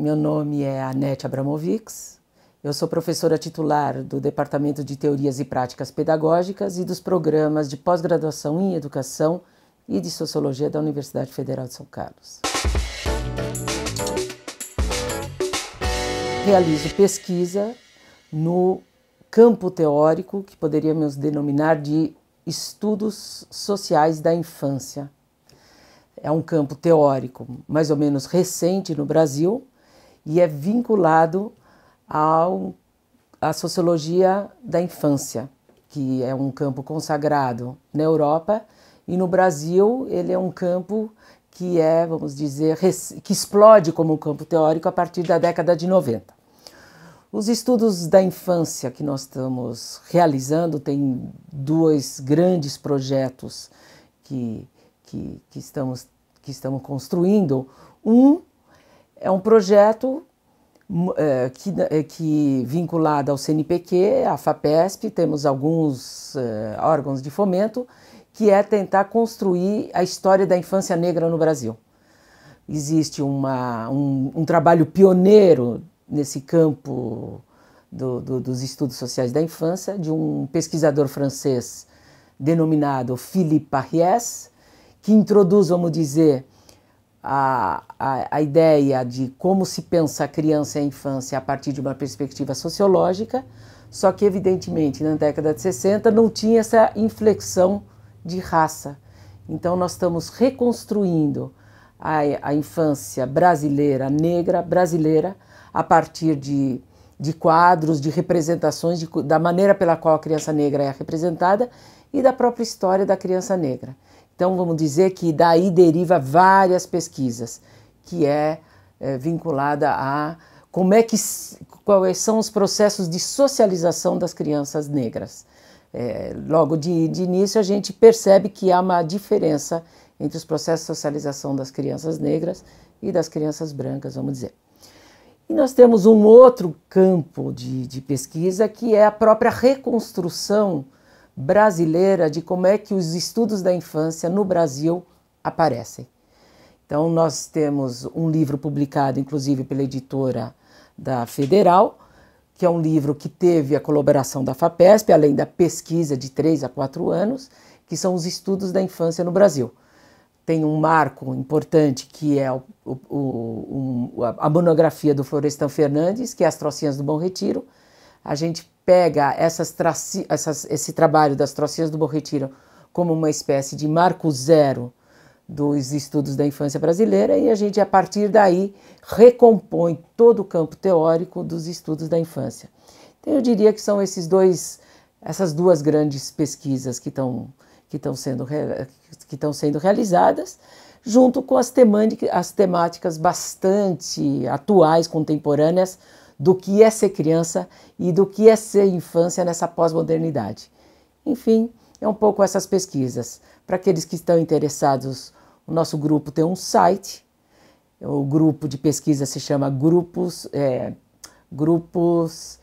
Meu nome é Anete Abramovics. Eu sou professora titular do Departamento de Teorias e Práticas Pedagógicas e dos programas de pós-graduação em Educação e de Sociologia da Universidade Federal de São Carlos. Realizo pesquisa no campo teórico que poderíamos denominar de estudos sociais da infância. É um campo teórico mais ou menos recente no Brasil, e é vinculado ao, à sociologia da infância, que é um campo consagrado na Europa e no Brasil ele é um campo que é, vamos dizer, que explode como um campo teórico a partir da década de 90. Os estudos da infância que nós estamos realizando têm dois grandes projetos que, que, que, estamos, que estamos construindo. Um é um projeto é, que, é, que, vinculado ao CNPq, à FAPESP, temos alguns é, órgãos de fomento, que é tentar construir a história da infância negra no Brasil. Existe uma, um, um trabalho pioneiro nesse campo do, do, dos estudos sociais da infância, de um pesquisador francês denominado Philippe Parriès, que introduz, vamos dizer, a, a, a, ideia de como se pensa a criança e a infância a partir de uma perspectiva sociológica, só que, evidentemente, na década de 60 não tinha essa inflexão de raça. Então, nós estamos reconstruindo a, a infância brasileira, negra, brasileira, a partir de de quadros, de representações, de, da maneira pela qual a criança negra é representada e da própria história da criança negra. Então vamos dizer que daí deriva várias pesquisas, que é, é vinculada a como é que quais é, são os processos de socialização das crianças negras. É, logo de, de início a gente percebe que há uma diferença entre os processos de socialização das crianças negras e das crianças brancas, vamos dizer. E nós temos um outro campo de, de pesquisa que é a própria reconstrução brasileira de como é que os estudos da infância no Brasil aparecem. Então, nós temos um livro publicado, inclusive, pela editora da Federal, que é um livro que teve a colaboração da FAPESP, além da pesquisa de três a quatro anos, que são os estudos da infância no Brasil. Tem um marco importante que é o, o, o, a monografia do Florestan Fernandes, que é As Trocinhas do Bom Retiro. A gente pega essas traci essas, esse trabalho das trocinhas do Bom Retiro como uma espécie de marco zero dos estudos da infância brasileira e a gente, a partir daí, recompõe todo o campo teórico dos estudos da infância. Então, eu diria que são esses dois, essas duas grandes pesquisas que estão que estão sendo, que estão sendo realizadas, junto com as, as temáticas bastante atuais, contemporâneas, do que é ser criança e do que é ser infância nessa pós-modernidade. Enfim, é um pouco essas pesquisas. Para aqueles que estão interessados, o nosso grupo tem um site. O grupo de pesquisa se chama Grupos, é, grupos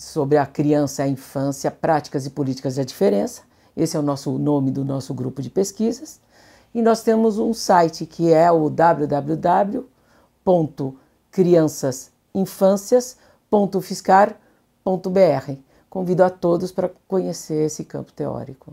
sobre a Criança e a Infância, Práticas e Políticas da Diferença. Esse é o nosso nome do nosso grupo de pesquisas. E nós temos um site que é o www.crianças.com infâncias.fiscar.br. Convido a todos para conhecer esse campo teórico.